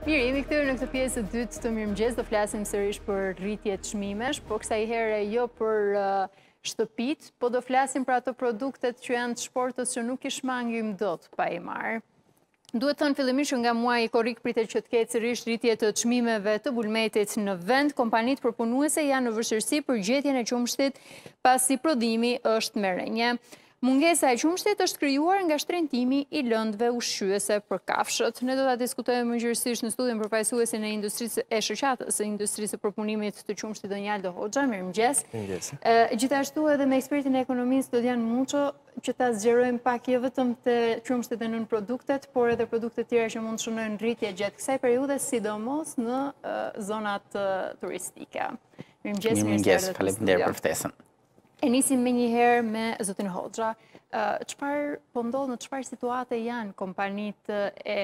Mirë, imi këtërë në këtë pjesë të dytë të mirë mëgjes, do flasim sërish për rritje të shmimesh, po kësa i herë e jo për uh, shtëpit, po do flasim për ato produktet që janë të shportës që nuk i shmangim do të pa i marë. Duhet të në fillimishë nga muaj i korik pritë që të ketë sërish rritje të qmimeve të bulmetit në vend, kompanit përpunuese janë në vëshërsi për gjetjen e qumështit pasi prodhimi është mërenje. Mungesa e qumshtit është kryuar nga shtrentimi i lëndve ushqyese për kafshët. Ne do të diskutojme më gjërësisht në studion përpajsuesin e industrisë e shëqatës, e industrisë përpunimit të qumshtit dhe njallë dhe hoxha, mirë gjesë. Gjithashtu edhe me ekspertin e ekonomisë do dhjanë muqo që ta zgjerojmë pak je jo vëtëm të qumshtit dhe nën produktet, por edhe produktet tjera që mund shënojnë rritje gjithë kësaj periude, sidomos në zonat turistike. Mirë mëgjes, mirë mëgjes, falem dhe për ftesën. E nisim me njëherë me Zotin Hoxha. Qëpar eh, pëndohë po në qëpar situate janë kompanit e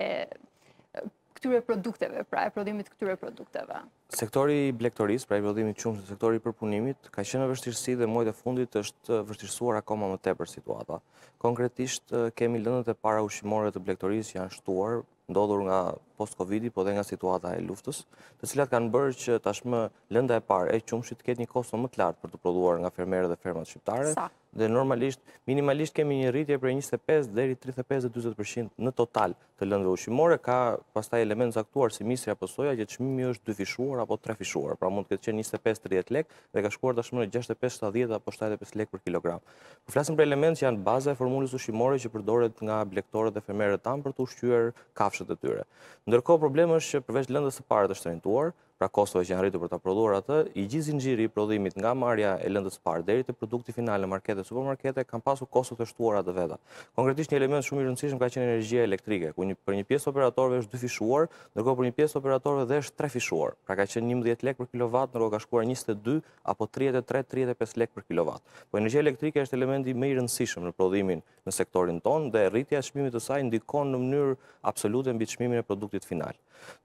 këtyre produkteve, pra e prodhimit këtyre produkteve? Sektori blektoris, pra e prodhimit qumë, sektori përpunimit, ka qenë vështirësi dhe mojt e fundit është vështirësuar akoma më tepër situata. Konkretisht, eh, kemi lëndët e para ushimore të blektoris janë shtuar ndodhur nga post-Covidi, po dhe nga situata e luftës, të cilat kanë bërë që tashmë lënda e parë e qumë që të ketë një kosto më të lartë për të produar nga fermere dhe fermat shqiptare, dhe normalisht, minimalisht kemi një rritje për 25 dheri 35-20% në total të lëndëve ushimore, ka pastaj element zaktuar si misri apo soja, që të shmimi është dyfishuar apo trefishuar, pra mund këtë qenë 25-30 lek, dhe ka shkuar dashmëre 65-70 apo 75 lek për kilogram. Për flasim për element që janë baza e formulës ushimore që përdoret nga blektore dhe femere tam për të ushqyër kafshet e tyre. Ndërko problem është që përveç lëndës parët është të shtërintuar, pra kostove që janë rritur për ta prodhuar atë, i gjithë zinxhiri i prodhimit nga marrja e lëndës parë deri te produkti final në markete dhe supermarkete kanë pasur kosto të shtuara të veta. Konkretisht një element shumë i rëndësishëm ka qenë energjia elektrike, ku një, për një pjesë operatorëve është dyfishuar, ndërkohë për një pjesë operatorëve dhe është trefishuar. Pra ka qenë 11 lekë për kilovat, ndërkohë ka shkuar 22 apo 33 35 lekë për kilovat. Po energjia elektrike është elementi më i rëndësishëm në prodhimin në sektorin ton dhe rritja e çmimit të saj ndikon në mënyrë absolute mbi çmimin e produktit final.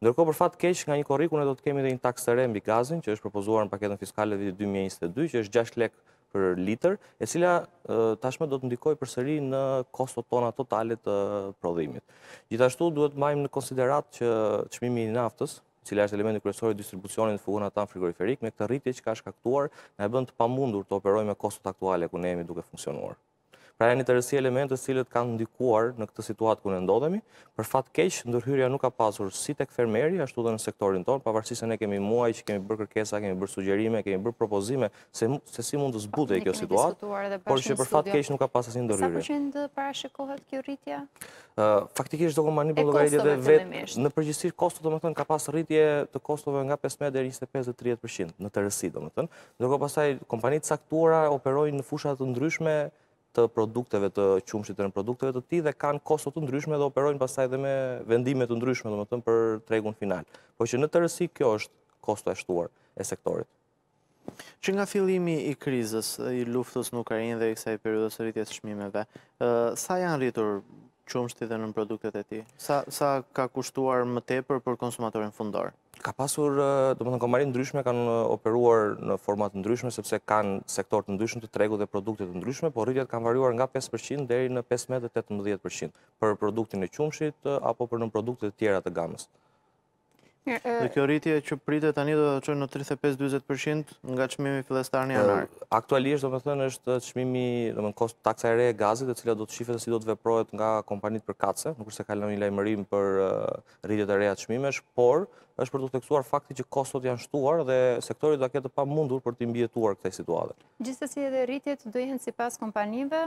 Ndërkohë për fat keq nga një korrikun do të kemi dhe një taksë të re mbi gazin, që është propozuar në paketën fiskale dhe 2022, që është 6 lek për liter, e cila tashme do të ndikoj për sëri në kostot tona totalit të prodhimit. Gjithashtu duhet majmë në konsiderat që qmimi i naftës, cila është elementi kërësori distribucionin të fukunat të në frigoriferik, me këtë rritje që ka shkaktuar, në e bënd të pamundur të operoj me kostot aktuale ku ne jemi duke funksionuar. Pra janë i të rësi elementës cilët kanë ndikuar në këtë situatë kënë ndodhemi. Për fatë keqë, ndërhyrja nuk ka pasur si tek fermeri, ashtu dhe në sektorin tonë, pavarësi se ne kemi muaj që kemi bërë kërkesa, kemi bërë sugjerime, kemi bërë propozime, se si mund të zbute e kjo situatë, por që për fatë keqë nuk ka pasur si ndërhyrja. Sa përqenë dë parashikohet kjo rritja? Faktikisht do këmë një logaritje dhe vetë, në përgjistisht kostot dhe më thënë ka pas rritje të kostove nga 15 dhe 25 dhe 30% në të rësi dhe më thënë. Ndërko pasaj, kompanit saktuara operojnë në fushat të ndryshme, të produkteve të qumshit të në produkteve të ti dhe kanë kostot të ndryshme dhe operojnë pasaj dhe me vendimet të ndryshme dhe më tëmë për tregun final. Po që në të rësi kjo është kosto e shtuar e sektorit. Që nga fillimi i krizës, i luftës në Ukrajin dhe i kësa i periudës rritjes shmimeve, sa janë rritur qumshti dhe në produktet e ti. Sa ka kushtuar më tepër për konsumatorin fundor? Ka pasur, do më të në komarin ndryshme, kanë operuar në format ndryshme, sepse kanë sektor të ndryshme të tregu dhe produktet të ndryshme, por rritjet kanë varuar nga 5% deri në 5-18% për produktin e qumshit apo për në produktet tjera të gamës. Dhe kjo rritje që pritet tani do të qojnë në 35-20% nga qmimi filestar një anarë? Aktualisht do më thënë është qmimi, do më në kost taksa e re e gazit, dhe cila do të shifet e si do të veprojt nga kompanit për katse, nuk është e kalon një lajmërim për rritjet e reja qmimesh, por është për të theksuar fakti që kostot janë shtuar dhe sektorit do ketë pa mundur për të imbjetuar këtë situatë. Gjithës si edhe rritjet dojhen si pas kompanive?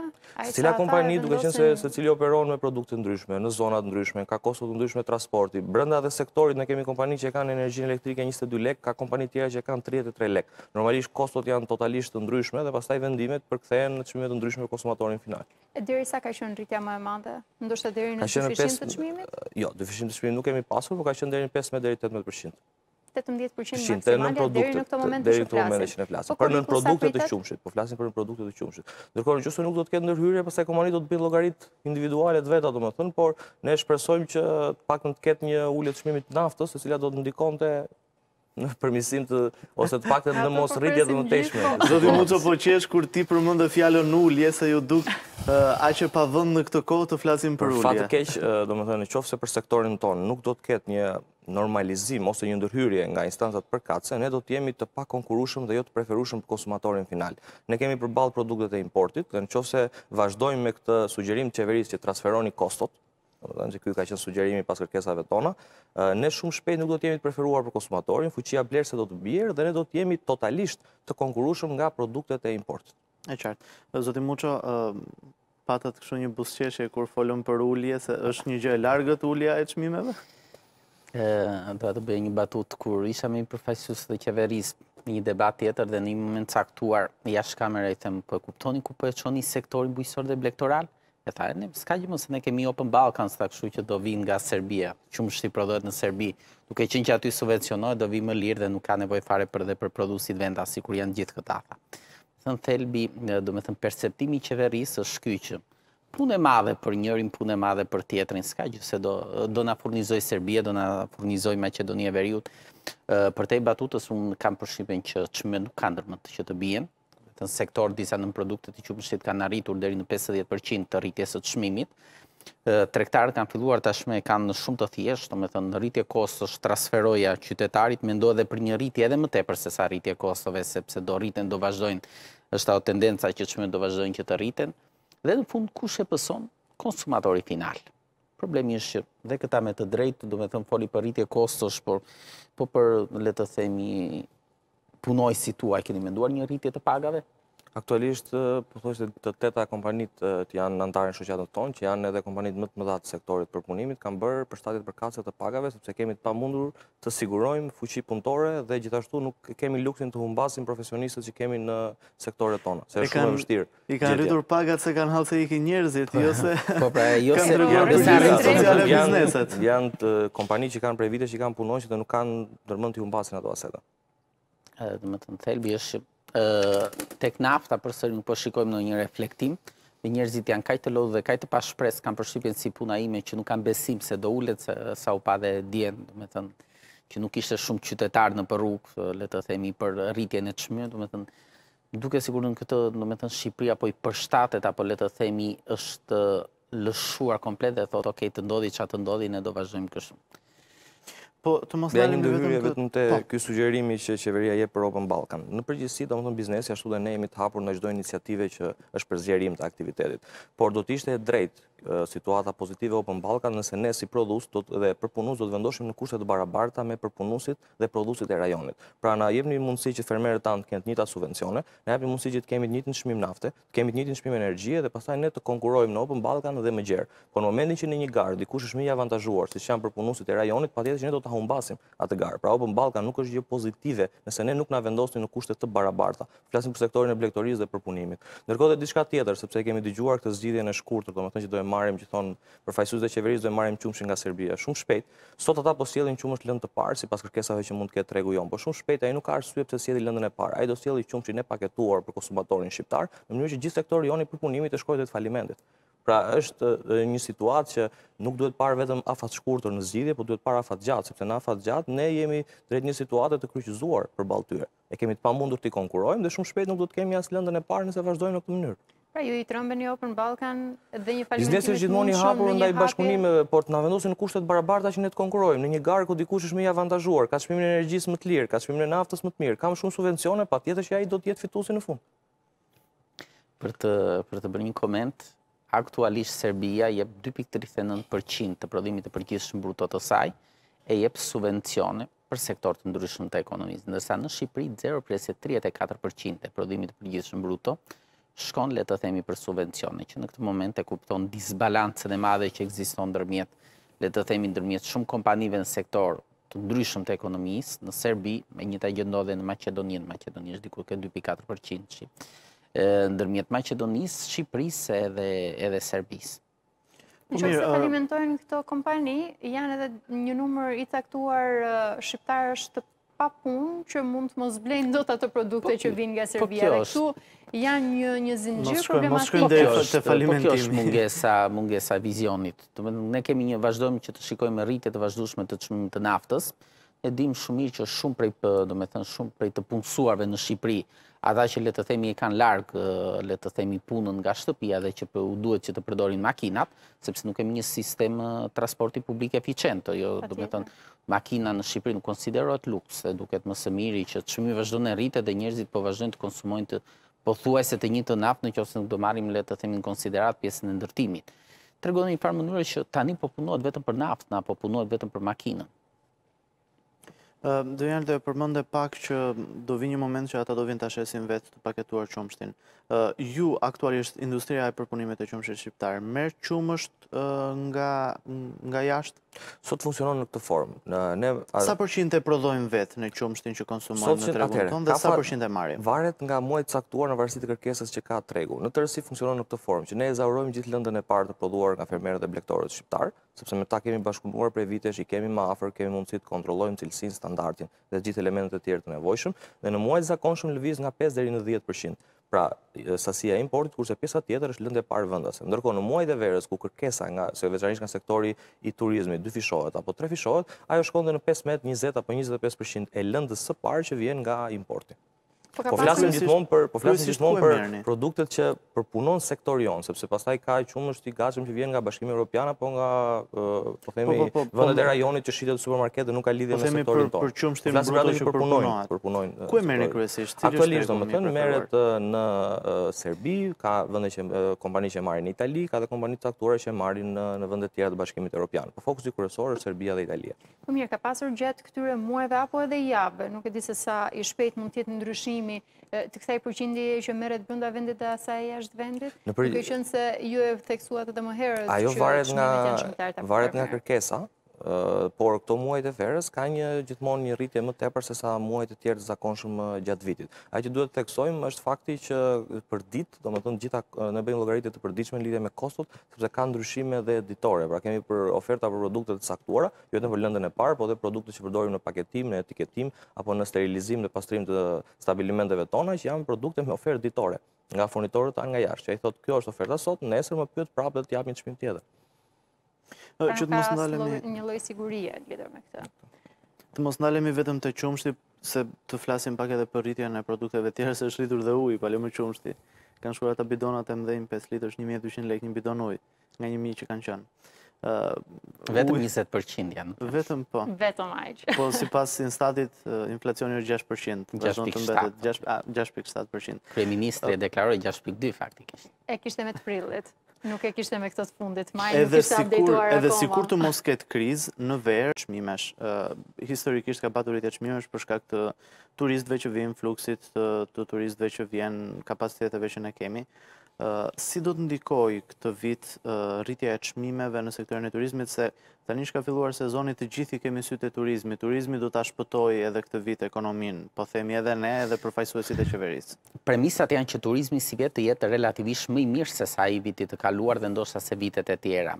Cila kompani duke qenë se, cili operon me produkte ndryshme, në zonat ndryshme, ka kostot ndryshme transporti. Brenda dhe sektorit në kemi kompani që kanë energjin elektrike 22 lek, ka kompani tjera që kanë 33 lek. Normalisht kostot janë totalisht të ndryshme dhe pastaj vendimet për kthehen në çmime të ndryshme për konsumatorin final. Deri ka qenë rritja më e madhe? Ndoshta deri në dyfishim të çmimit? Jo, të çmimit nuk kemi pasur, por ka qenë deri në 15 deri 18 maksimale në produkte, deri në këto moment që në flasim. Po po për nën produkte të qumshit, po flasim për produkte të qumshit. Ndërkohë, nëse nuk do të ketë ndërhyrje, pastaj kompania do të bëjë llogaritë individuale të veta, por ne shpresojmë që të paktën të ketë një ulje të çmimit të naftës, e cila do të ndikonte në përmisim të, ose të pakte në mos po rritje dhe në teshme. Zotë i muco po qesh, kur ti përmën dhe fjallën ullje, se ju duk eh, a që pa vënd në këtë kohë të flasim për ullje. Fatë keq, eh, do më thënë, në qofë se për sektorin tonë, nuk do të ketë një normalizim ose një ndërhyrje nga instansat përkatëse, ne do të jemi të pa konkurushëm dhe jo të preferushëm për konsumatorin final. Ne kemi përbalë produktet e importit, në qofë se vazhdojmë me këtë sugjerim të qeverisë që transferoni kostot, domethënë që ka qenë sugjerimi pas kërkesave tona, ne shumë shpejt nuk do të jemi të preferuar për konsumatorin, fuqia blerëse do të bjerë dhe ne do të jemi totalisht të konkurrueshëm nga produktet e import E qartë. Zoti Muço, uh patat kështu një buzëqeshje kur folëm për ulje, se është një gjë e largët ulja e çmimeve? Pra do të bëjë një batut kur isha me përfaqësues të qeveris një debat tjetër dhe në një moment caktuar jashtë kamerës them po e kuptoni ku po e çoni sektorin bujqësor dhe blektoral? E tha, ne s'ka gjë ne kemi Open Balkans, ta kështu që do vinë nga Serbia. Qum shti prodhohet në Serbi, duke qenë që aty subvencionohet, do vi më lirë dhe nuk ka nevojë fare për dhe për prodhuesit venda sikur janë gjithë këta. Tha. Thënë thelbi, do me thënë perceptimi i qeveris është kyqë, Punë e madhe për njërin, punë e madhe për tjetrin, s'ka gjë se do do na furnizoj Serbia, do na furnizoj Maqedonia e Veriut. Për te i batutës, unë kam përshqipen që që me nuk kanë dërmën të që të bijen, të në sektor disa në produktet të qumë kanë arritur dheri në 50% të rritjes të shmimit. Trektarët kanë filluar të shme kanë në shumë të thjesht, të me thënë në rritje kosë është transferoja qytetarit, me ndohë dhe për një rritje edhe më tepër sesa sa rritje kostove, sepse do rriten, do vazhdojnë, është ta tendenca që të shme do vazhdojnë që të rriten, dhe në fund ku e pëson konsumatori final. Problemi është që dhe këta me të drejtë, do me foli për rritje kostosh, po për, le të themi, punoj si tua, e keni menduar një rritje të pagave? Aktualisht, përthojsh po të të teta kompanit të janë nëntarën shëqatën tonë, që janë edhe kompanit më të më sektorit për punimit, kam bërë për shtatit për kacet të pagave, sepse kemi të pa mundur të sigurojmë fuqi punëtore dhe gjithashtu nuk kemi luksin të humbasin profesionistët që kemi në sektorit tonë, se shumë e mështirë. I kanë rritur pagat se kanë halë se i ki njerëzit, jo se kanë po, pra, jo se Janë të kompani që kanë prej vite që kanë nuk kanë të humbasin ato dhe më të në thelbi, është që tek nafta për nuk po shikojmë në një reflektim, dhe njerëzit janë kajtë lodhë dhe kajtë pashpres, kam përshqipjen si puna ime që nuk kam besim se do ullet sa u pa dhe djenë, dhe më të në që nuk ishte shumë qytetar në përruk, le të themi, për rritje në qmyë, dhe më të në duke sigur në këtë, dhe më të në Shqipëria, apo i përshtatet, apo le të themi, është lëshuar komplet dhe thotë, ok, të ndodhi që atë ndodhi, ne do vazhdojmë kështë. Po të mos dalim vetëm vetëm te po. ky sugjerimi që qeveria jep për Open Balkan. Në përgjithësi, domethënë biznesi ashtu dhe ne jemi të hapur në çdo iniciative që është për zgjerim të aktivitetit. Por do të ishte e drejtë situata pozitive Open Balkan, nëse ne si produs dhe përpunus do të vendoshim në kushtet barabarta me përpunusit dhe produsit e rajonit. Pra na jep një mundësi që fermerët tanë të kënët njëta subvencione, na jep një mundësi që të kemi njëtë në shmim nafte, të kemi njëtë në shmim energjie dhe pasaj ne të konkurojmë në Open Balkan dhe më gjerë. Po në momentin që në një garë, di kush është mija avantazhuar, si që janë përpunusit e rajonit, pa tjetë që ne do të atë Pra Open Balkan nuk është gjë pozitive nëse ne nuk na vendosni në të barabarta. Flasim për sektorin e dhe përpunimit. Ndërkohë edhe diçka tjetër, sepse kemi dëgjuar këtë shkurtër, domethënë do të marrim gjithon përfaqësues të qeverisë do të marrim qumshin nga Serbia shumë shpejt. Sot ata po sjellin qumësh lëndë të parë sipas kërkesave që mund të ketë tregu jon, por shumë shpejt ai nuk ka arsye pse sjellin lëndën e parë. Ai do sjellë qumshin e paketuar për konsumatorin shqiptar, në mënyrë që gjithë sektori joni për punimit të shkojë te falimentit. Pra është një situatë që nuk duhet parë vetëm afat shkurtër në zgjidhje, por duhet parë afat gjatë, sepse në afat gjatë ne jemi drejt një situate të kryqëzuar për balltyre. E kemi të pamundur të konkurrojmë dhe shumë shpejt nuk do të kemi as lëndën e parë nëse vazhdojmë në këtë mënyrë. Pra ju i trëmbe jo një open Balkan dhe një falimentimit mund shumë në një hapje. Biznesi është gjithmoni hapur ndaj bashkunime, por të në navendosin kushtet barabarta që ne të konkurojmë, në një garë ku dikush është me i avantazhuar, ka shpimin e energjisë më të lirë, ka shpimin e naftës më të mirë, kam shumë subvencione, pa tjetë është ja i do tjetë fitusi në fund. Për të bërë një koment, aktualisht Serbia jep 2.39% të prodhimit të përgjithshmë bruto të saj, e jep subvencione për sektor të ndryshmë të ekonomisë. Ndërsa në Shqipëri, 0.34% e prodhimit të përgjithshmë bruto, shkon le të themi për subvencione, që në këtë moment e kupton disbalancën e madhe që egziston dërmjet, le të themi dërmjet shumë kompanive në sektor të ndryshëm të ekonomisë, në Serbi, me një taj gjëndodhe në Macedonien, Macedonien është diku këtë 2.4% që ndërmjet Macedonisë, Shqipërisë edhe Serbisë. Në që se falimentojnë këto kompani, janë edhe një numër i taktuar shqiptarës të pa pun që mund të mos blejnë do të ato produkte po, që vinë nga po Serbia. Dhe këtu janë një një zingjë problematik. Po, po kjo është mungesa vizionit. Ne kemi një vazhdojmë që të shikojmë rritje të vazhdojshme të qëmimit të naftës, e dim shumë i që shumë prej të punësuarve në Shqipëri ata që le të themi i kanë larg le të themi punën nga shtëpia dhe që u duhet që të përdorin makinat, sepse nuk kemi një sistem transporti publik eficient, jo do të thonë makina në Shqipëri nuk konsiderohet luks, duket më së miri që çmimi vazhdon të rritet dhe njerëzit po vazhdojnë të konsumojnë të pothuajse të njëjtën naftë nëse nuk do marrim le të themi në konsiderat pjesën e ndërtimit. Tregoni në një farë mënyrë që tani po punohet vetëm për naftën apo punohet vetëm për makinën. Dhe janë dhe përmënde pak që do vinë një moment që ata do vinë të ashesin vetë të paketuar qomështin ju aktualisht industria e përpunimet e qumshit shqiptar, merë qumësht nga jashtë? Sot funksionon në këtë formë. Sa përqin të prodhojmë vetë në qumshtin që konsumojmë në tregun tonë dhe sa përqin të marim? Varet nga muajt saktuar në varsit të kërkesës që ka tregu. Në tërësi funksionon në këtë formë, që ne e zaurojmë gjithë lëndën e parë të prodhuar nga fermerët dhe blektorët shqiptar, sepse me ta kemi bashkumuar prej vitesh i kemi ma afer, kemi mundësit të kontrollojmë cilësin, standartin dhe gjithë elementet të tjertë nevojshëm, dhe në muajt zakonshëm lëviz nga 5 dheri në 10% pra sasia e importit, kurse pjesa tjetër është lënde parë vëndase. Ndërko në muaj dhe verës, ku kërkesa nga se veçanisht nga sektori i turizmi, dy fishohet apo tre fishohet, ajo shkonde në 5 20 apo 25% e lëndës së parë që vjen nga importit. Po, po flasim gjithmonë për po flasim gjithmonë për produktet që përpunon sektori jon, sepse pastaj ka qumë është i gatshëm që vjen nga Bashkimi Evropian apo nga po themi po, po, vendet e rajonit që shitet në supermarkete nuk ka lidhje me sektorin tonë. Po themi për qumështin bruto që përpunojnë, përpunojnë. Ku e merrni kryesisht? Aktualisht domethënë merret në Serbi, ka vende që kompani që marrin në Itali, ka edhe kompani caktuara që marrin në në vende të tjera të Bashkimit Evropian. Po fokusi kryesor është Serbia dhe Italia. Po mirë, ka pasur gjatë këtyre muajve apo edhe javëve, nuk e di se sa i shpejt mund të jetë ndryshimi ndryshimi të kësaj përqindi e që mërët brënda vendit dhe asaj e ashtë vendit? Në përgjë qënë se ju e theksuat të dhe më herët që varet nga kërkesa, por këto muajt e verës ka një gjithmonë një rritje më tepër se sa muajt e tjertë zakonshëm gjatë vitit. A që duhet të teksojmë është fakti që për dit, do më tënë gjitha në bëjmë logaritit të përdiqme në lidhje me kostot, sepse ka ndryshime dhe editore, pra kemi për oferta për produktet të saktuara, jo vetëm për lëndën e parë, po dhe produktet që përdorim në paketim, në etiketim, apo në sterilizim dhe pastrim të stabilimenteve tona, që jam produkte me oferë editore nga furnitorët a nga jashtë, që a i thotë kjo është oferta sot, nesër më pyët prapë dhe t'japin qëmim tjetër. Pra që të mos ndalemi... Një lojë sigurie të lidur me këtë. Të mos nalemi vetëm të qumshti, se të flasim pak edhe për rritja në produkteve tjera, se është rritur dhe uj, palim më qumshti. Kanë shkura të bidonat e mdhejnë 5 litrë, është 1200 lek një bidon uj, nga 1000 që kanë qënë. Vetëm 20% janë. Vetëm po. Vetëm ajqë. Po, si pas instatit, inflacioni është 6%. 6.7%. 6.7%. Kreministri e deklaroj 6.2% faktikisht. E kishtë e me të prillit. Nuk e kishtë me këtët fundit, ma nuk ishtë abdejtuar e koma. Edhe si kur të mos këtë kriz në verë, qmimesh, historikisht ka paturit e qmimesh përshka këtë turistve që vijen fluksit, të turistve që vjenë kapaciteteve që ne kemi, Si do të ndikoj këtë vit rritja e qmimeve në sektorin e turizmit, se të një shka filluar sezonit të gjithi kemi sytë e turizmi, turizmi do të ashpëtoj edhe këtë vit ekonomin, po themi edhe ne edhe përfajsuesit e qeveris. Premisat janë që turizmi si vetë të jetë relativisht më i mirë se sa i vitit të kaluar dhe ndosha se vitet e tjera.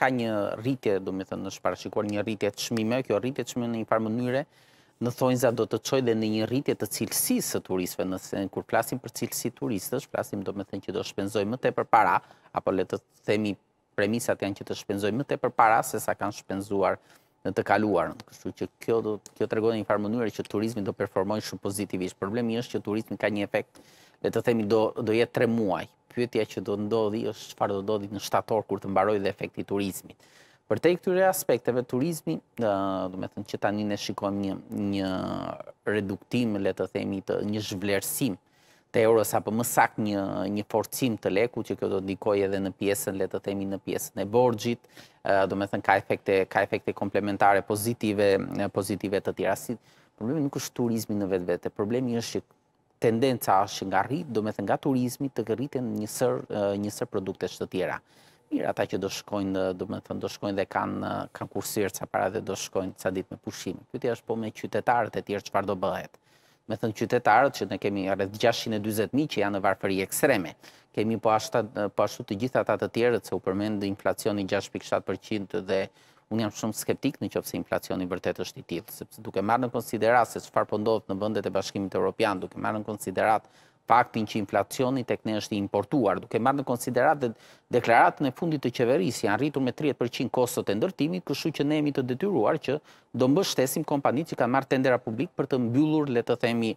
Ka një rritje, du me thënë në shparashikuar, një rritje të qmime, kjo rritje të qmime në një parë mënyre, në thonjë za do të qoj dhe në një rritje të cilësisë të turistëve, nëse në kur plasim për cilësi turistës, plasim do me thënë që do shpenzoj më te për para, apo le të themi premisat janë që të shpenzoj më te për para, se sa kanë shpenzuar në të kaluar. Kështu që kjo, do, kjo të regonë një farë mënyrë që turizmi do performojnë shumë pozitivisht. Problemi është që turizmi ka një efekt, le të themi do, do jetë tre muaj. Pyetja që do ndodhi është që farë do ndodhi në shtator kur të mbaroj dhe efekti turizmit. Për te i këtyre aspekteve, turizmi, du me thënë që tani ne shikojmë një, një reduktim, le të themi, të një zhvlerësim të euros, apo mësak një, një forcim të leku, që kjo do të ndikoj edhe në piesën, le të themi, në piesën e borgjit, du me thënë ka efekte, ka efekte komplementare pozitive, pozitive të tjera. Si, problemi nuk është turizmi në vetë vete, problemi është që tendenca është nga rritë, do me thënë nga turizmi të rritën njësër, njësër produktet shtë tjera. Mirë, ata që do shkojnë, do më thënë, do shkojnë dhe kanë kan kursirë ca para dhe do shkojnë ca ditë me pushime. Këtë është po me qytetarët e tjerë që farë do bëhet. Me thënë qytetarët që ne kemi rrët 620.000 që janë në varfëri ekstreme. Kemi po ashtu, po ashtu të gjithë ata të tjerë që u përmendë inflacioni 6.7% dhe unë jam shumë skeptik në qëpëse inflacioni vërtet është i tjithë. Sepse duke marë në konsiderat se që farë pëndodhë po në bëndet e bashkimit e Europian, duke marë në konsiderat paktin që inflacioni tek ne është i importuar, duke marrë në dhe deklaratën e fundit të qeverisë, janë rritur me 30% kostot e ndërtimit, këshu që ne jemi të detyruar që do mbështesim kompanitë që kanë marrë tendera publik për të mbyllur, le të themi,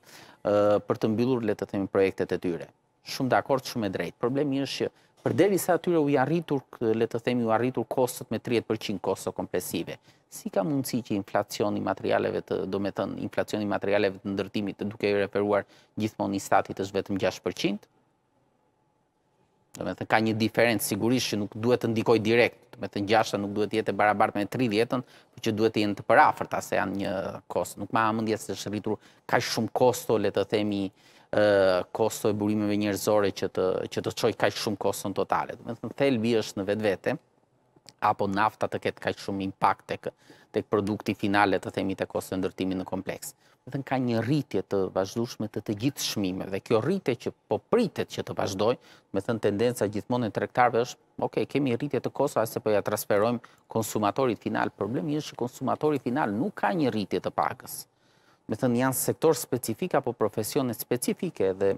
për të mbyllur, le të themi projektet e tyre. Shumë dakord, shumë e drejtë. Problemi është që Për deri sa atyre u jarritur, le të themi, u jarritur kostët me 30% kosto kompresive. Si ka mundësi që inflacioni materialeve të, do me thënë, inflacioni materialeve të ndërtimit të duke i referuar gjithmoni statit është vetëm 6%? do të thënë ka një diferencë sigurisht që nuk duhet të ndikoj direkt, do të thënë gjashta nuk duhet të jetë e barabartë me 30-ën, por që duhet të jenë të parafërta se janë një kosto. nuk më ha se është rritur kaq shumë kosto, le të themi, kosto e burimeve njërzore që të qoj kaj shumë kosto në totalet. Me të në thelbi është në vetë vete, apo nafta të ketë kaj shumë impact të produkti finale të themi të kosto e ndërtimi në kompleks. Me të në ka një rritje të vazhdushme të të gjithë shmime, dhe kjo rritje që po pritet që të vazhdoj, me të në tendenca gjithmonë në trektarve është, oke, kemi rritje të kosto, asë po ja transferojmë konsumatorit final. Problemi është që konsumatorit final nuk ka një rritje të pakës me thënë janë sektor specifik apo profesionet specifike dhe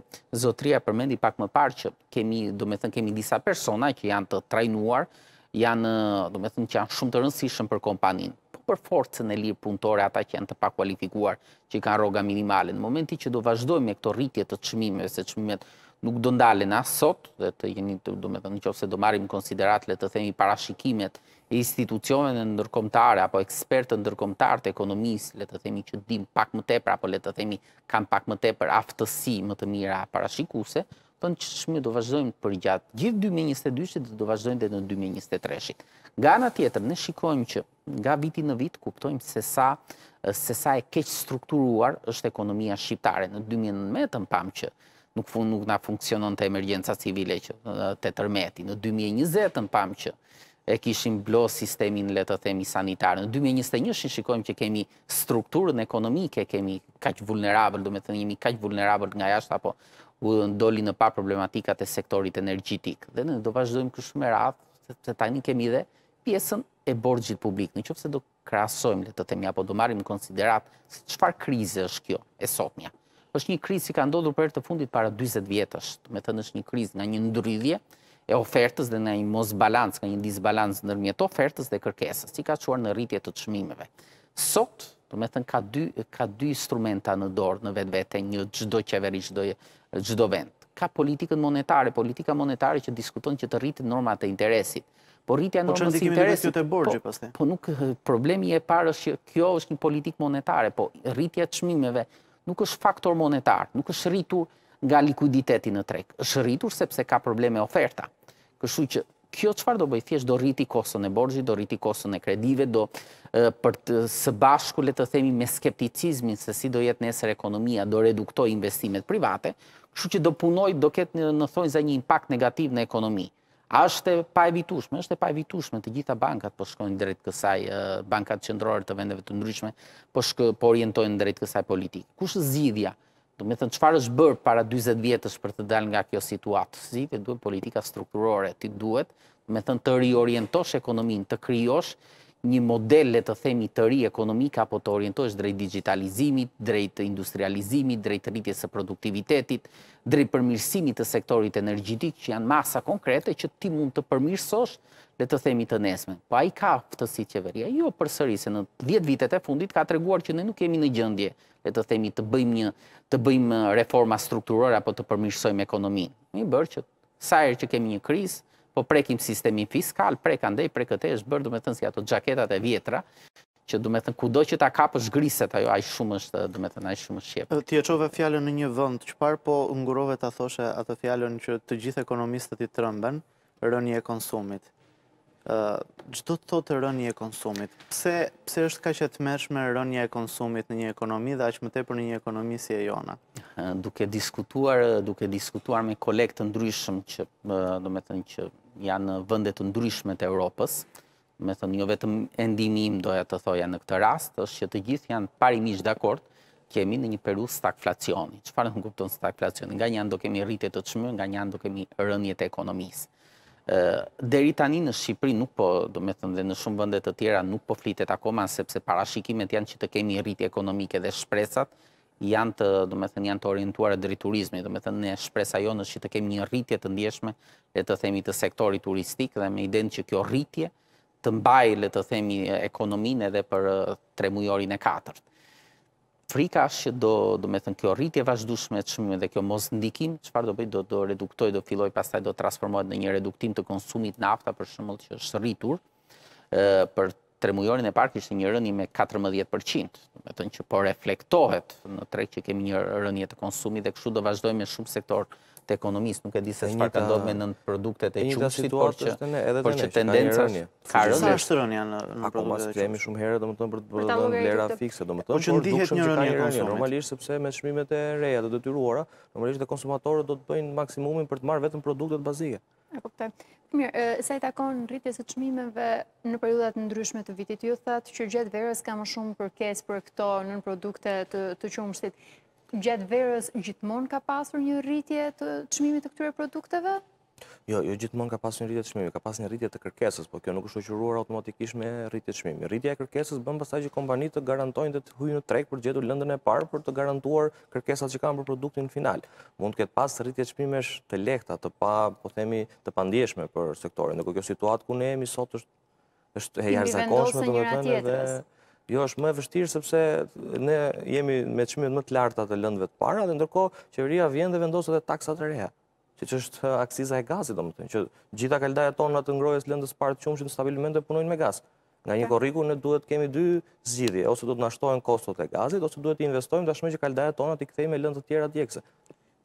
zotria përmendi pak më parë që kemi, do me thënë, kemi disa persona që janë të trajnuar, janë, do me thënë, që janë shumë të rëndësishëm për kompanin, po për forcën e lirë punëtore ata që janë të pakualifikuar që kanë roga minimale. Në momenti që do vazhdojmë e këto rritje të qmimeve, se qmimet nuk do ndalen as sot, dhe të jeni të do me të në qofë se do marim konsiderat le të themi parashikimet e institucioneve ndërkomtare apo ekspertë ndërkomtare të ekonomisë, le të themi që dim pak më tepër, apo le të themi kam pak më tepër aftësi më të mira parashikuse, të në do vazhdojmë për gjatë gjithë 2022-shit dhe do vazhdojmë dhe në 2023-shit. Ga në tjetër, ne shikojmë që nga viti në vit, kuptojmë se sa, se sa e keq strukturuar është ekonomia shqiptare. Në 2019 pamë që nuk na funksionon të emergjensa civile që të tërmeti. Në 2020 në pam që e kishim blo sistemin, le të themi, sanitarë. Në 2021 shikojmë që kemi strukturën ekonomike, kemi kaqë vulnerabël, do me të njemi kaqë vulnerabël nga jashtë, apo ndoli në pa problematikat e sektorit energjitik. Dhe në do vazhdojmë kështu me radhë, se tani kemi dhe pjesën e borgjit publik. Në qëpëse do krasojmë, le të themi, apo do marim në konsiderat, qëfar krize është kjo e sotmja? është një kriz që ka ndodhur për të fundit para 40 vjetësh, me thënë është një kriz nga një ndrydhje e ofertës dhe nga një mos balans, nga një disbalans në ofertës dhe kërkesës, si ka quar në rritje të të shmimeve. Sot, do me thënë, ka dy instrumenta në dorë në vetë vete, një gjdo qeveri, gjdo vend. Ka politikën monetare, politika monetare që diskuton që të rritë normat e interesit. Po rritja normat e interesit... e Po, po, po nuk, eh, problemi e parë është që kjo është një politikë monetare, po rritja të shmimeve, nuk është faktor monetar, nuk është rritur nga likuiditeti në treg. Është rritur sepse ka probleme oferta. Kështu që kjo çfarë do bëj thjesht do rriti kosën e borxhit, do rriti kosën e kredive, do për të së bashku le të themi me skepticizmin se si do jetë nesër ekonomia, do reduktoj investimet private, kështu që do punoj, do ketë në thonjë za një impakt negativ në ekonomi. A është e pa evitushme, është e pa evitushme të gjitha bankat po shkojnë drejt kësaj, bankat qendrore të vendeve të ndryshme po po orientojnë drejt kësaj politike. Kush zidhja, zgjidhja? Do të thënë çfarë është bërë para 40 vjetës për të dalë nga kjo situatë? zidhja duhet politika strukturore, ti duhet, do të thënë të riorientosh ekonominë, të krijosh një model, le të themi, të ri ekonomika, apo të orientojsh drejt digitalizimit, drejt industrializimit, drejt rritjes e produktivitetit, drejt përmirësimit të sektorit energjitik, që janë masa konkrete që ti mund të përmirësosh, le të themi, të nesme. Po a i ka pëtësit qeveria? Jo, për sëri, se në 10 vitet e fundit ka të reguar që ne nuk kemi në gjëndje, le të themi, të bëjmë, një, të bëjmë reforma strukturore apo të përmirësojmë ekonominë. Mi bërë që sajrë që kemi një krizë, po prekim sistemi fiskal, prek andej, prek këte, është bërë, du me thënë, si ato gjaketat e vjetra, që du me thënë, kudo që ta kapë është griset, ajo ajë shumë është, du me thënë, ajë shumë është shqepë. Ti e qove fjallën në një vënd, që parë po ngurove të thoshe atë fjallën që të gjithë ekonomistët i trëmben, rëni e konsumit. Gjdo të thotë rëni e konsumit? Pse është ka që të mërshme rëni e konsumit në një ekonomi dhe aqë më te për një ekonomi si e jona? Duke diskutuar me kolektë ndryshëm që, thënë, janë vëndet të ndryshme të Europës, me thënë, jo vetëm endimim doja të thoja në këtë rast, është që të gjithë janë parimish dhe akord, kemi në një peru stagflacioni. Qëfarë në kuptonë stagflacioni? Nga njën do kemi rritet të qmë, nga njën do kemi rënjet e ekonomisë. Deri tani në Shqipëri nuk po, do me thënë, dhe në shumë vëndet të tjera nuk po flitet akoma, sepse parashikimet janë që të kemi rritje ekonomike dhe shpresat, janë të, do me thënë, janë të orientuar e driturizmi, do me thënë, në shpresa jo nështë që të kemi një rritje të ndjeshme, le të themi të sektori turistik, dhe me idend që kjo rritje të mbaj, le të themi, ekonomin edhe për tre mujorin e katërt. Frika është që do, do me thënë, kjo rritje vazhdushme të shmime dhe kjo mos ndikim, qëpar do bëjt, do, do reduktoj, do filloj, pastaj do transformohet në një reduktim të konsumit nafta për shumëll që është rritur, për tremujorin e parë kishte një rënje me 14%, me të thënë që po reflektohet në treg që kemi një rënje të konsumit dhe kështu do vazhdojmë me shumë sektor të ekonomisë, nuk e di se çfarë ka ndodhur me nën produktet e çupsit, por që por që tendenca ka rënje. Sa është rënja në në produktet? Ne kemi shumë herë domethënë për të bërë vlera fikse po domethënë, por që ndihet një rënje e konsumit normalisht sepse me çmimet e reja të detyruara, normalisht dhe konsumatorët do të bëjnë maksimumin për të marrë vetëm produktet bazike. E kuptoj. Mirë, sa i takon rritjes e qmimeve në periudat ndryshme të vitit, ju thëtë që gjithë verës ka më shumë përkes për këto nën produkte të qumështit. Gjithë verës gjithmon ka pasur një rritje të qmimit të këtyre produkteve? Jo, jo gjithmonë ka pasur një rritje të çmimit, ka pasur një rritje të kërkesës, por kjo nuk është shoqëruar automatikisht me rritje të çmimit. Rritja e kërkesës bën pastaj që kompanitë të garantojnë të, të hyjnë në treg për gjetur lëndën e parë për të garantuar kërkesat që kanë për produktin final. Mund të ketë pas rritje çmimesh të lehta, të pa, po themi, të pandijshme për sektorin. Ndërkohë kjo situatë ku ne jemi sot është është e jashtëzakonshme domethënë dhe Jo, është më e vështirë sepse ne jemi me çmimet më të larta të lëndëve të para dhe ndërkohë qeveria vjen dhe vendos edhe taksat e reja që që është eh, aksiza e gazit, do më tënë, që gjitha kaldaja tonë në të ngrojës lëndës partë qumë që në stabilimente punojnë me gaz. Nga një korriku në duhet kemi dy zgjidhje, ose duhet nashtojnë kostot e gazit, ose duhet investojnë dashme që kaldaja tonë të i lëndë të tjera djekse.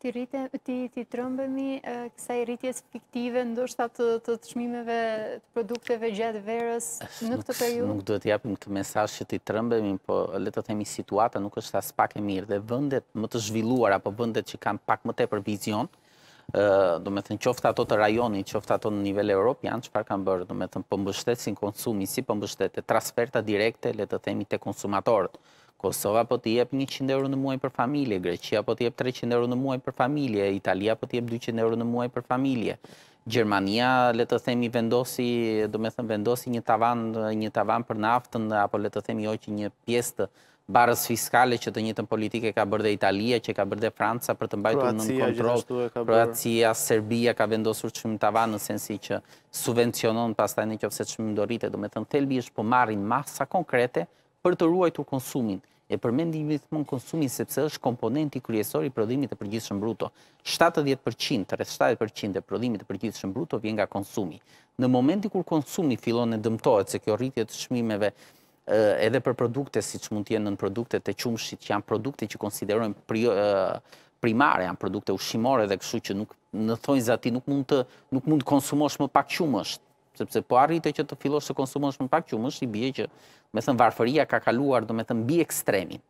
Ti trëmbëmi kësa i rritjes fiktive ndoshta të të të shmimeve të produkteve gjatë verës në këtë periud? Nuk duhet japim këtë mesaj që ti trëmbëmi, po le të temi situata nuk është as pak e mirë dhe vëndet më të zhvilluar apo vëndet që kam pak më te për vizion, do me thënë qofta ato të rajonit, qofta ato në nivel Europë janë, që kanë bërë, do me thënë po në konsumi, si pëmbështetë, po transferta direkte, le të themi, të konsumatorët. Kosova po t'i jep 100 euro në muaj për familje, Greqia po t'i jep 300 euro në muaj për familje, Italia po t'i jep 200 euro në muaj për familje. Gjermania, le të themi, vendosi, do me thënë, vendosi një tavan, një tavan për naftën, apo le të themi, oqë një pjesë të, barës fiskale që të njëtën politike ka bërë dhe Italia, që ka bërë dhe Franca për të mbajtu në kontrol. Proacija, Serbia ka vendosur qëmë të avanë në sensi që subvencionon pas taj në kjovë se qëmë ndorite, do me të në thelbi është po marin masa konkrete për të ruajtur konsumin. E përmendimi të konsumin sepse është komponenti kryesori i prodhimit të përgjithshëm bruto. 70% rreth 70% e prodhimit të përgjithshëm bruto vjen nga konsumi. Në momentin kur konsumi fillon të dëmtohet se kjo rritje e çmimeve edhe për produkte, si që mund t'jenë nën produkte të qumshit, që janë produkte që konsiderojnë primare, janë produkte ushimore dhe këshu që nuk në thonjë zati nuk mund të konsumosh më pak qumësht, sepse po arritë e që të fillosh të konsumosh më pak qumësht, i bje që me thënë varfëria ka kaluar do me thënë bje ekstremin.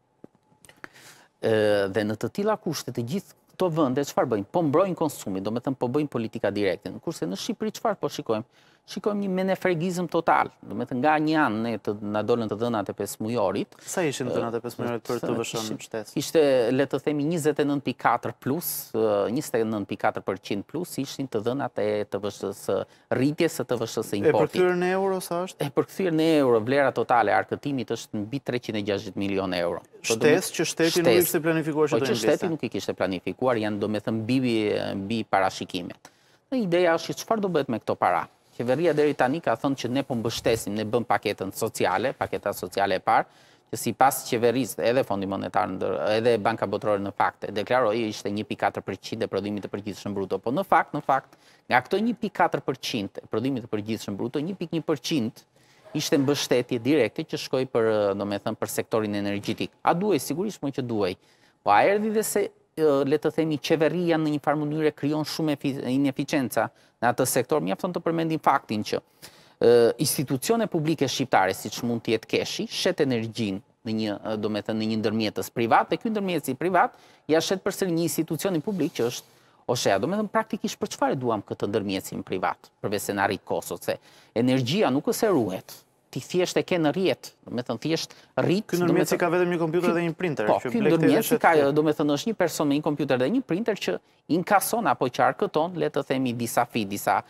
Dhe në të tila kushtet e gjithë të vënde, qëfar bëjnë? Po mbrojnë konsumit, do me thënë po bëjnë politika direkte. Në kurse në Shqipëri, qëfar po shikojmë? shikojmë një menefregizm total. Do me thë nga një anë, ne të nga dollën të dënat e pesë mujorit. Sa ishin të dënat e pesë mujorit për të vëshën në shtetës? Ishte, le të themi, 29.4 plus, 29.4% plus ishin të dënat e të vëshës rritjes e të vëshës e importit. E për në euro, sa është? E për në euro, vlera totale, arkëtimit është në bitë 360 milion euro. Shtesë që shteti nuk ishte planifikuar që po të në Po që shteti nuk i kishte planifikuar, janë në në në në në në në në në në në në Qeveria deri tani ka thënë që ne po mbështesim, ne bëm paketën sociale, paketa sociale e parë, që si pas qeveris, edhe fondi monetar, edhe banka botërore në fakt, e deklaroj, ishte 1.4% e prodhimit të përgjithë shën bruto, po në fakt, në fakt, nga këto 1.4% e prodhimit të përgjithë shën bruto, 1.1% ishte mbështetje direkte që shkoj për, do me thëmë, për sektorin energjitik. A duaj, sigurisht më që duaj, po a erdi dhe se, le të themi, qeveria në një farë mënyre kryon shumë ineficienca, në atë sektor, mjafton të përmendim faktin që institucione publike shqiptare, si që mund tjetë keshi, shetë energjin në një, do me thënë, në një ndërmjetës privat, dhe kjo ndërmjetës i privat, ja shetë përse një institucioni publik që është Oshea, do me thëmë praktikisht për qëfare duham këtë ndërmjecim privat, përvese në rritë kosot, se energjia nuk ose ruhet, ti thjesht e ke në rjetë, do me thënë thjesht rritë... Kjo nërmjetë si ka vetëm një kompjuter dhe një printer. Po, kjo nërmjetë si ka, do me thënë është një person me një kompjuter dhe një printer që inkason apo qarë këton, letë të themi disa fi, disa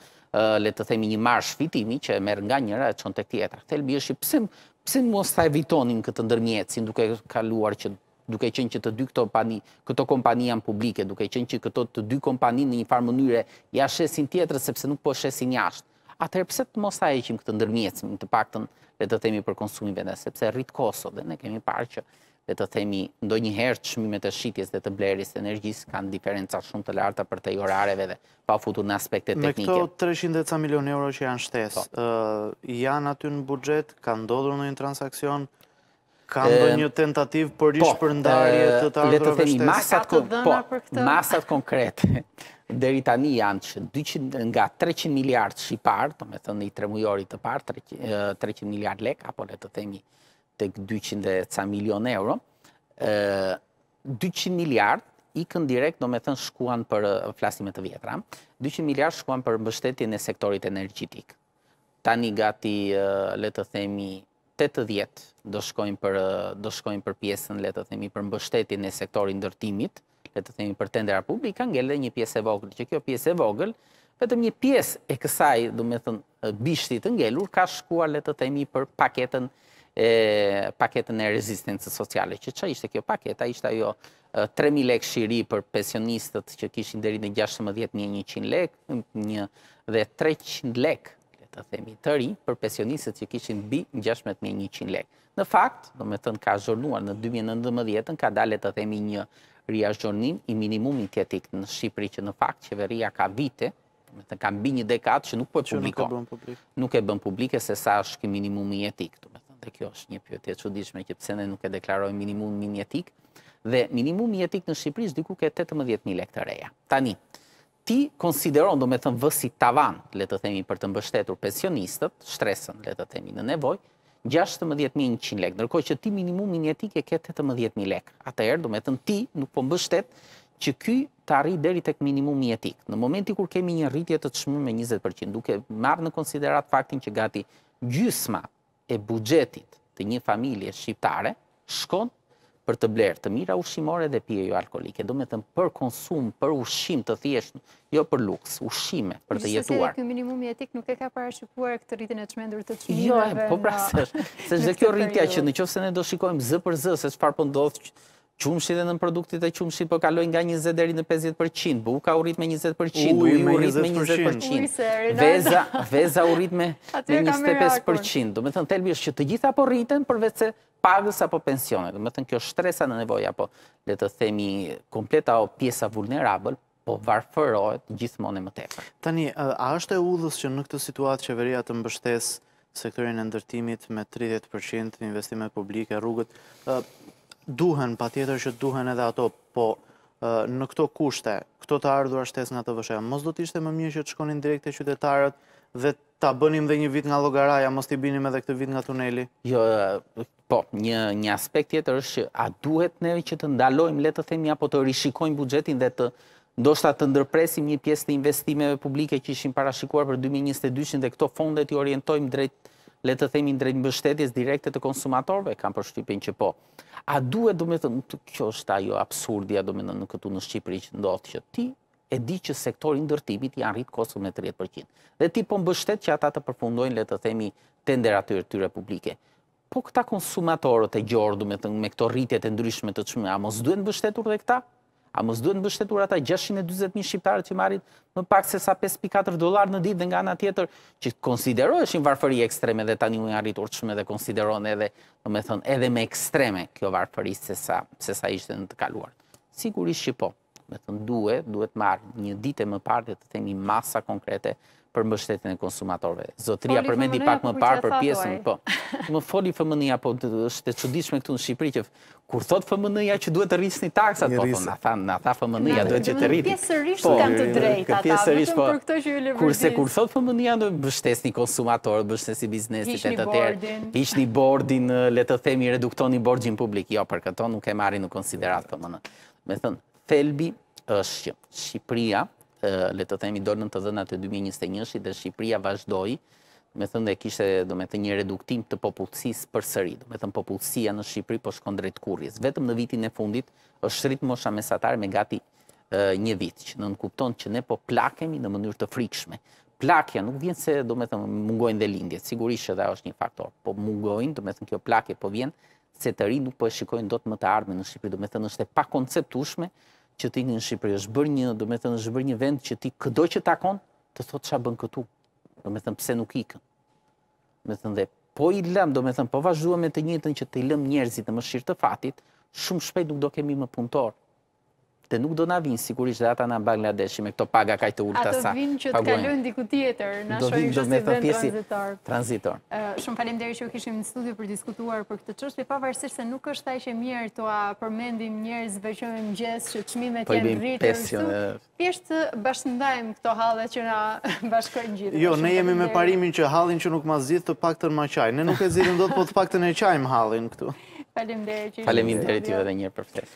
le të themi një marsh fitimi që e merë nga njëra e qënë të tjetra. Thelbi është që pësim mos të evitonin këtë nërmjetë, si në duke kaluar që duke qenë që të dy këto kompani janë publike, duke qenë që këto të dy kompani në një farë mënyre, ja shesin tjetër, sepse nuk po shesin jashtë atëherë pse të mos haqim këtë ndërmjetësim, të paktën le të themi për konsumin vendas, sepse rrit kosto dhe ne kemi parë që le të themi ndonjëherë çmimet e shitjes dhe të blerjes energjisë kanë diferenca shumë të larta për të orareve dhe pa futur në aspekte teknike. Me këto 300 ca milionë euro që janë shtesë, po. ë janë aty në buxhet, ka ndodhur ndonjë transaksion? Ka ndonjë tentativë për rishpërndarje po, të të ardhurave shtesë? Le të themi masat, po, masat konkrete. deri tani janë që 200 nga 300 miliard shqiptar, të me thënë i tremujorit të parë 300, miliard lek apo le të themi tek 200 e ca milion euro, 200 miliard i kanë direkt do me thënë shkuan për flasimet të vjetra. 200 miliard shkuan për mbështetjen e sektorit energjetik. Tani gati le të themi 80 do shkojnë për do shkojnë për pjesën le të themi për mbështetjen e sektorit ndërtimit, le të themi për tendera publika, ngelë një pjesë e vogël, që kjo pjesë e vogël, vetëm një pjesë e kësaj, du me thënë, bishti të ngelur, ka shkuar, le të themi, për paketën e, paketën e rezistencës sociale, që që ishte kjo paketa, ishte ajo 3.000 lek shiri për pensionistët që kishin deri në 16.100 lek, një dhe 300 lek, le të themi, të ri për pensionistët që kishin bi 16.100 lek. Në fakt, domethënë me thënë, ka zhurnuar në 2019, ka dalë të themi një riazhonim i minimumit tjetik në Shqipëri, që në fakt qeveria ka vite, ka mbi një dekat që nuk po publiko. Nuk e bën publike se sa është ki minimumi jetik. Dhe kjo është një pjotje që dishme që pësene ne nuk e deklaroj minimumi jetik. Dhe minimumi jetik në Shqipëri është diku ke 18.000 lektë reja. Tani, ti konsideron, do me thëmë, vësi tavan, letë të themi për të mbështetur pensionistët, shtresën, letë të themi, në nevoj, 16.100 lek, nërkoj që ti minimum minjetik e ke 18.000 lek. Ata erë, do me të në ti, nuk po mbështet që ky të arri deri tek minimum minjetik. Në momenti kur kemi një rritje të të shmë me 20%, duke marrë në konsiderat faktin që gati gjysma e bugjetit të një familje shqiptare, shkon për të blerë të mira ushimore dhe pije jo alkoholike. Do me thëmë për konsum, për ushim të thjesht, jo për luks, ushime, për të jetuar. Gjësëse e kjo minimum jetik nuk e ka parashikuar këtë rritin e të shmendur të qimimeve? Jo, po prasër, se kjo rritja që në qofë se ne do shikojmë zë për zë, se që parë për po ndodhë qumshit dhe në produktit e qumshit për po kaloj nga 20 deri në 50%, buka urrit me 20%, uj urrit me 20%, veza urrit me 25%. Do me thënë, telbi është që të gjitha po rriten përvec pagës apo pensionet. Do me thënë, kjo shtresa në nevoj, apo le të themi kompleta o pjesa vulnerabël, po varfërojt gjithmonë e më tepër. Tani, a është e udhës që në këtë situatë qeveria të mbështes sektorin e ndërtimit me 30% investimet publike, rrugët, duhen, pa tjetër që duhen edhe ato, po në këto kushte, këto të ardhur ashtes nga të vëshem, mos do t'ishte më mirë që të shkonin direkt e qytetarët dhe ta bënim dhe një vit nga logaraja, mos t'i binim edhe këtë vit nga tuneli? Jo, po, një aspekt tjetër është që a duhet ne që të ndalojmë letë të themi apo të rishikojmë bugjetin dhe të ndoshta të ndërpresim një pjesë të investimeve publike që ishim parashikuar për 2022 dhe këto fondet i orientojmë drejt le të themi ndrejt mbështetjes direkte të konsumatorve, kam përshtypin që po. A duhet, do me të, kjo është ajo absurdia, do me në këtu në Shqipëri që ndodhë që ti e di që sektorin dërtimit janë rritë kosën me 30%. Dhe ti po mbështet që ata të përpundojnë, le të themi, tenderatyrë të republike. Po këta konsumatorët e gjordu me këto rritjet e ndryshme të qëmë, a mos duhet mbështetur dhe këta? A mos duhet në bështetur ata 640.000 shqiptarët që marit më pak se sa 5.4 dolar në ditë dhe nga nga tjetër, që konsideroheshin varfëri ekstreme dhe tani unë arritur shumë dhe konsideron edhe, në me edhe me ekstreme kjo varfëri se sa ishte në të kaluar. Sigurisht që po, me thonë, duhet, duhet marë një dite më parë dhe të temi masa konkrete për mbështetjen e konsumatorëve. Zotria përmendi pak më parë për pjesën, po. Më foli FMN-ja, po është e çuditshme këtu në Shqipëri që kur thot FMN-ja që duhet të rrisni taksat, po, po na thanë, na tha FMN-ja duhet të rrisni. Pjesërisht po, kanë të drejtë ata, vetëm po, për këtë që ju lëvizni. Kurse kur thot FMN-ja do mbështesni konsumatorët, mbështesni bizneset e të tjerë. Hiqni bordin, le të themi, reduktoni borxhin publik. Jo, për këto nuk e marrin në konsideratë FMN. Me të thënë, thelbi është që Shqipëria le të themi, do në të dhënat e 2021-shit dhe Shqipria vazhdoj, me thënë dhe kishte, do me thënë, një reduktim të popullësis për sëri, do me thënë, popullësia në Shqipri po shkon drejt kurjes. Vetëm në vitin e fundit është rritë mosha mesatar me gati një vit, që në nënkupton që ne po plakemi në mënyrë të frikshme. Plakja nuk vjen se, do me thënë, mungojnë dhe lindje, sigurisht që dhe është një faktor, po mungojnë, do me thënë, kjo plakje po vjen, se të ri nuk po e shikojnë do të më të ardhme në Shqipëri, do me thënë, është e pa konceptushme që ti një në Shqipëri, është bërë një, do me thënë, është bërë një vend që ti këdoj që takon, të thotë që a bënë këtu, do me thënë, pse nuk ikën. Me thënë dhe, po i lëmë, do me thënë, po vazhdua me të njëtën që të i lëmë njerëzit në më shirtë të fatit, shumë shpejt nuk do kemi më punëtorë dhe nuk do na vinë sigurisht dhe ata në Bangladeshi me këto paga kaj të ullë sa. Ato vinë që të kalën diku tjetër, në shojë që si vendë transitor. Transitor. Eh, shumë falem deri që kishim në studio për diskutuar për këtë qështë, e pavarësisht se nuk është taj që mirë të a përmendim njerës veqëm e mëgjes që po eh, të qmime të jenë rritë. Pesion e... Pjesht bashkëndajmë këto halë që na bashkojnë gjithë. Jo, ne jemi me parimin që halin që nuk ma të pak të në ma qaj. Ne nuk e zhjithim do po të pak të në qajmë këtu. Falem deri që i shumë. Falem deri për ftesë.